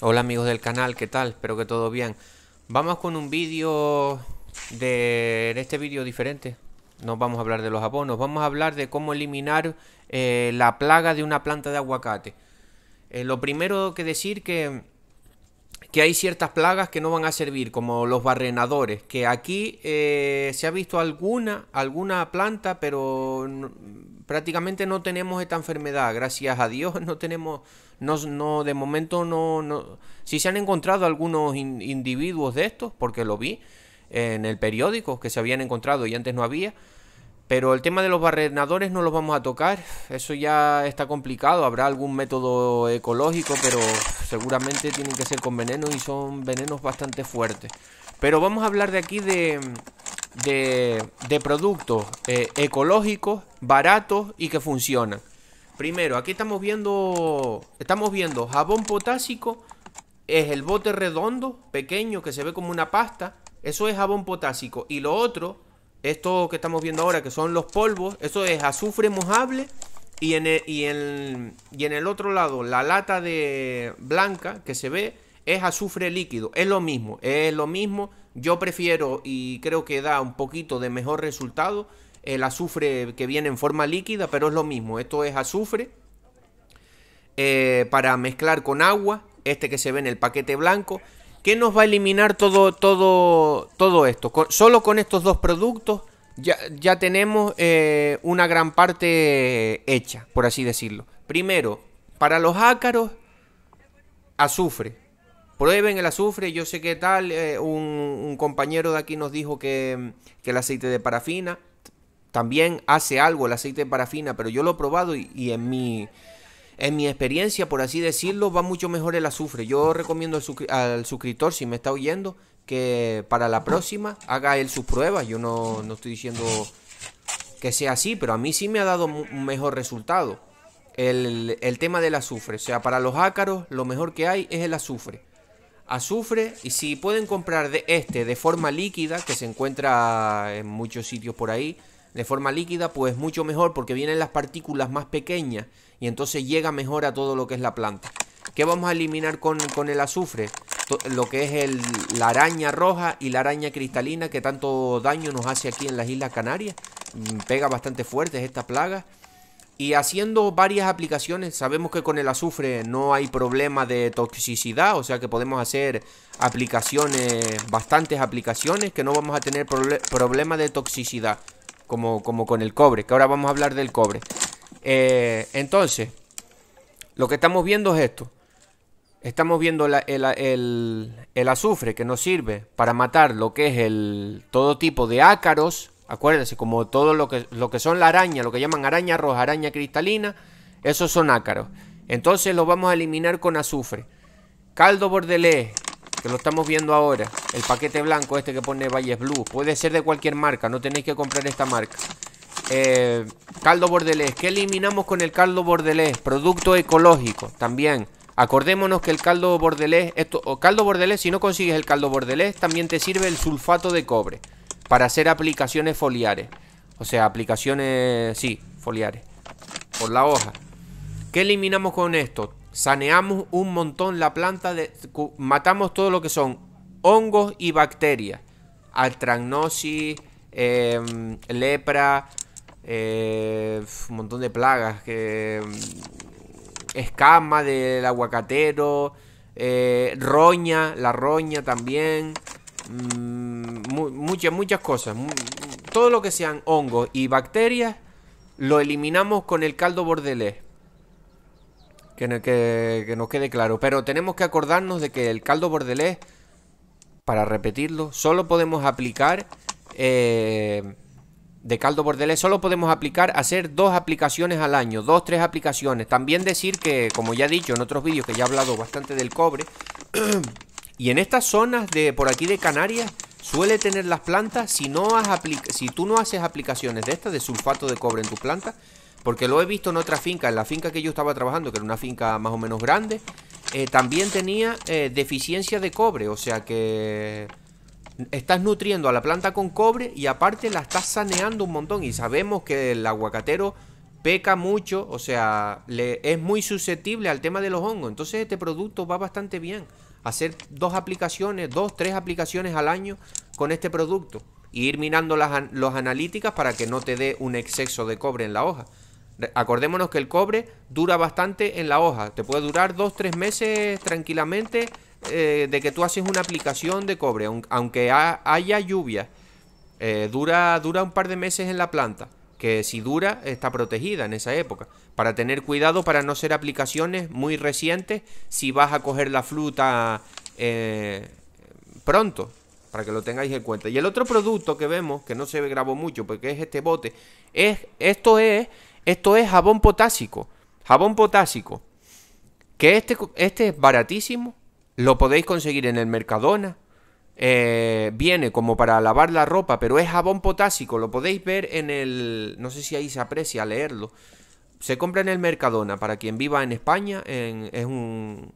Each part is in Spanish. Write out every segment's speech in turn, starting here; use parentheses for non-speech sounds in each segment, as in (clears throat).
Hola amigos del canal, ¿qué tal? Espero que todo bien. Vamos con un vídeo de... En este vídeo diferente. No vamos a hablar de los abonos, vamos a hablar de cómo eliminar eh, la plaga de una planta de aguacate. Eh, lo primero que decir que, que hay ciertas plagas que no van a servir, como los barrenadores, que aquí eh, se ha visto alguna, alguna planta, pero prácticamente no tenemos esta enfermedad, gracias a Dios (laughs) no tenemos, no, no de momento no, no, si se han encontrado algunos individuos de estos, porque lo vi en el periódico, que se habían encontrado y antes no había, pero el tema de los barrenadores no los vamos a tocar, eso ya está complicado, habrá algún método ecológico, pero seguramente tienen que ser con veneno y son venenos bastante fuertes. Pero vamos a hablar de aquí de, de, productos eh, ecológicos, baratos y que funcionan. Primero, aquí estamos viendo, estamos viendo jabón potásico, es el bote redondo, pequeño, que se ve como una pasta. Eso es jabón potásico. Y lo otro, esto que estamos viendo ahora, que son los polvos, eso es azufre mojable. Y en y en, y en el otro lado, la lata de blanca que se ve es azufre líquido. Es lo mismo, es lo mismo. Yo prefiero y creo que da un poquito de mejor resultado el azufre que viene en forma líquida, pero es lo mismo. Esto es azufre eh, para mezclar con agua, este que se ve en el paquete blanco. que nos va a eliminar todo, todo, todo esto? solo con estos dos productos ya, ya tenemos eh, una gran parte hecha, por así decirlo. Primero, para los ácaros, azufre prueben el azufre, yo sé qué tal, eh, un, compañero de aquí nos dijo que, el aceite de parafina también hace algo el aceite de parafina, pero yo lo he probado y, en mi... En mi experiencia, por así decirlo, va mucho mejor el azufre. Yo recomiendo al, suscriptor, si me está oyendo, que para la próxima haga él sus pruebas. Yo no, no, estoy diciendo que sea así, pero a mí sí me ha dado un mejor resultado el, el, tema del azufre. O sea, para los ácaros lo mejor que hay es el azufre azufre y si pueden comprar de este de forma líquida, que se encuentra en muchos sitios por ahí, de forma líquida, pues mucho mejor porque vienen las partículas más pequeñas y entonces llega mejor a todo lo que es la planta. ¿Qué vamos a eliminar con, el azufre? lo que es la araña roja y la araña cristalina que tanto daño nos hace aquí en las Islas Canarias. Mm, pega bastante fuerte esta plaga. Y haciendo varias aplicaciones, sabemos que con el azufre no hay problema de toxicidad, o sea que podemos hacer aplicaciones, bastantes aplicaciones, que no vamos a tener problema de toxicidad, como, como con el cobre, que ahora vamos a hablar del cobre. Eh, entonces, lo que estamos viendo es esto. Estamos viendo el, azufre que nos sirve para matar lo que es el, todo tipo de ácaros, Acuérdense, como todo lo que, lo que son la araña, lo que llaman araña roja, araña cristalina, esos son ácaros. Entonces los vamos a eliminar con azufre. Caldo bordelés, que lo estamos viendo ahora. El paquete blanco este que pone Valles Blue. Puede ser de cualquier marca, no tenéis que comprar esta marca. Eh, caldo bordelés. ¿Qué eliminamos con el caldo bordelés? Producto ecológico también. Acordémonos que el caldo bordelés, esto, caldo bordelés, si no consigues el caldo bordelés, también te sirve el sulfato de cobre para hacer aplicaciones foliares. O sea, aplicaciones, sí, foliares. Por la hoja. ¿Qué eliminamos con esto? Saneamos un montón la planta, matamos todo lo que son hongos y bacterias. Altragnosis, em, lepra, eh, un montón de plagas. Que, em, escama del aguacatero, eh, roña, la roña también. Mm, muchas, muchas cosas. todo lo que sean hongos y bacterias lo eliminamos con el caldo bordelés. Que, nos quede claro. Pero tenemos que acordarnos de que el caldo bordelés, para repetirlo, solo podemos aplicar... Eh, de caldo bordelés solo podemos aplicar, hacer dos aplicaciones al año, dos, tres aplicaciones. También decir que, como ya he dicho en otros vídeos, que ya he hablado bastante del cobre, (clears throat) y en estas zonas de por aquí de Canarias, suele tener las plantas si, no si tú no haces aplicaciones de estas, de sulfato de cobre en tu planta, porque lo he visto en otra finca, en la finca que yo estaba trabajando, que era una finca más o menos grande, eh, también tenía eh, deficiencia de cobre, o sea que estás nutriendo a la planta con cobre y aparte la estás saneando un montón y sabemos que el aguacatero peca mucho, o sea, le, es muy susceptible al tema de los hongos. Entonces este producto va bastante bien. Hacer dos aplicaciones, dos, tres aplicaciones al año con este producto. Y e ir mirando las los analíticas para que no te dé un exceso de cobre en la hoja. Acordémonos que el cobre dura bastante en la hoja. Te puede durar dos, tres meses tranquilamente eh, de que tú haces una aplicación de cobre, aunque haya lluvia. Eh, dura, dura un par de meses en la planta que si dura está protegida en esa época. Para tener cuidado para no ser aplicaciones muy recientes si vas a coger la fruta eh, pronto, para que lo tengáis en cuenta. Y el otro producto que vemos, que no se grabó mucho porque es este bote, es, esto, es, esto es jabón potásico. Jabón potásico. Que este, este es baratísimo, lo podéis conseguir en el Mercadona, eh, viene como para lavar la ropa, pero es jabón potásico. Lo podéis ver en el... No sé si ahí se aprecia leerlo. Se compra en el Mercadona. Para quien viva en España, es un...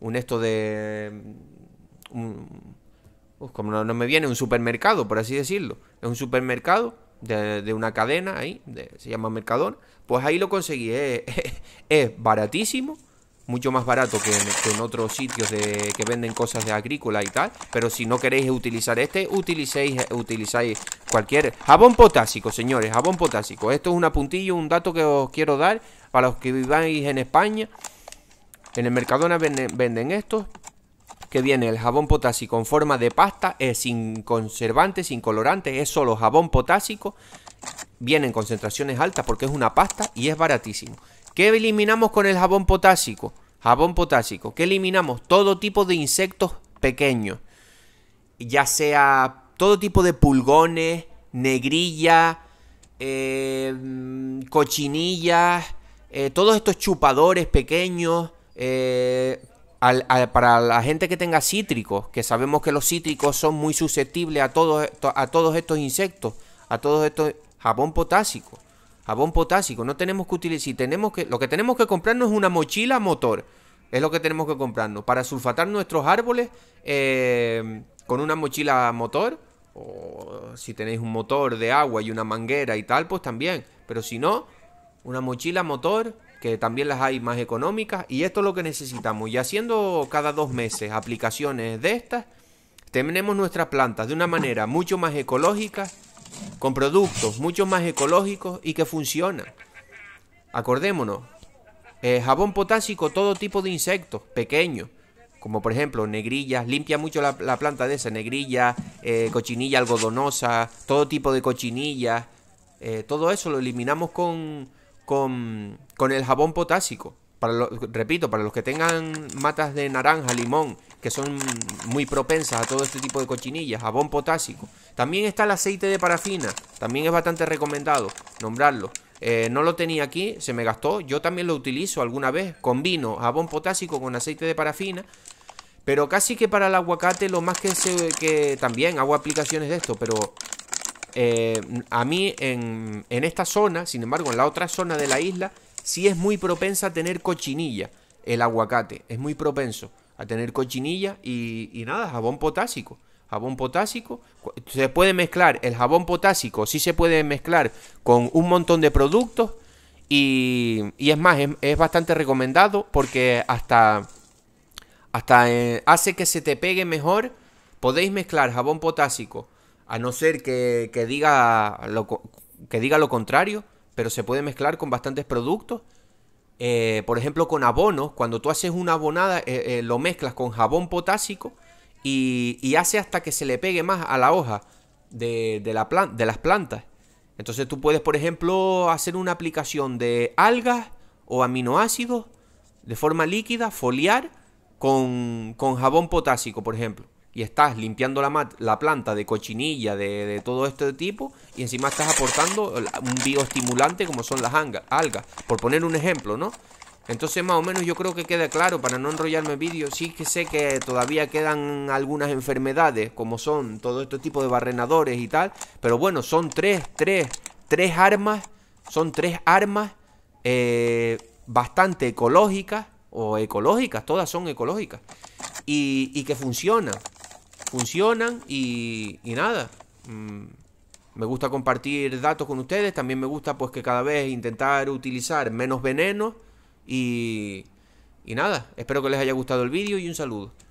Un esto de... Un, como no, me viene, un supermercado, por así decirlo. Es un supermercado de, una cadena ahí, se llama Mercadona. Pues ahí lo conseguí. es (laughs) baratísimo mucho más barato que en, otros sitios que venden cosas de agrícola y tal. Pero si no queréis utilizar este, utilicéis, eh, utilizáis cualquier jabón potásico, señores, jabón potásico. Esto es una puntilla, un dato que os quiero dar para los que viváis en España. En el Mercadona venden, esto estos que viene el jabón potásico en forma de pasta, es sin conservantes, sin colorantes, es solo jabón potásico, viene en concentraciones altas porque es una pasta y es baratísimo. ¿Qué eliminamos con el jabón potásico? jabón potásico, que eliminamos todo tipo de insectos pequeños, ya sea todo tipo de pulgones, negrilla, eh, cochinillas, eh, todos estos chupadores pequeños, eh, para la gente que tenga cítricos, que sabemos que los cítricos son muy susceptibles a todos, a todos estos insectos, a todos estos jabón potásico. Jabón potásico. No tenemos que utilizar. tenemos que, lo que tenemos que comprarnos es una mochila motor. Es lo que tenemos que comprarnos. Para sulfatar nuestros árboles eh, con una mochila motor. O si tenéis un motor de agua y una manguera y tal, pues también. Pero si no, una mochila motor, que también las hay más económicas. Y esto es lo que necesitamos. Y haciendo cada dos meses aplicaciones de estas, tenemos nuestras plantas de una manera mucho más ecológica con productos mucho más ecológicos y que funcionan. Acordémonos, eh, jabón potásico, todo tipo de insectos pequeños, como por ejemplo negrillas, limpia mucho la, planta de esa, negrilla, eh, cochinilla algodonosa, todo tipo de cochinillas, eh, todo eso lo eliminamos con, con el jabón potásico. Para repito, para los que tengan matas de naranja, limón, que son muy propensas a todo este tipo de cochinillas, jabón potásico. También está el aceite de parafina, también es bastante recomendado nombrarlo. Eh, no lo tenía aquí, se me gastó. Yo también lo utilizo alguna vez. Combino jabón potásico con aceite de parafina. Pero casi que para el aguacate lo más que que también hago aplicaciones de esto, pero... Eh, a mí en esta zona, sin embargo en la otra zona de la isla si es muy propensa a tener cochinilla el aguacate. Es muy propenso a tener cochinilla y, nada, jabón potásico. Jabón potásico. Se puede mezclar el jabón potásico, sí se puede mezclar con un montón de productos. Y, es más, es, bastante recomendado porque hasta, hasta eh, hace que se te pegue mejor. Podéis mezclar jabón potásico, a no ser que, que diga, lo, que diga lo contrario pero se puede mezclar con bastantes productos. Eh, por ejemplo, con abonos, cuando tú haces una abonada, eh, eh, lo mezclas con jabón potásico y, hace hasta que se le pegue más a la hoja de, la de las plantas. Entonces tú puedes, por ejemplo, hacer una aplicación de algas o aminoácidos de forma líquida, foliar con jabón potásico, por ejemplo y estás limpiando la, la planta de cochinilla, de, todo este tipo, y encima estás aportando un bioestimulante como son las algas, por poner un ejemplo, ¿no? Entonces más o menos yo creo que queda claro, para no enrollarme vídeo, sí que sé que todavía quedan algunas enfermedades, como son todo este tipo de barrenadores y tal, pero bueno, son tres, tres, tres armas, son tres armas eh, bastante ecológicas, o ecológicas, todas son ecológicas, y, y que funcionan funcionan y, nada. Mm, me gusta compartir datos con ustedes, también me gusta pues que cada vez intentar utilizar menos veneno y, y nada. Espero que les haya gustado el vídeo y un saludo.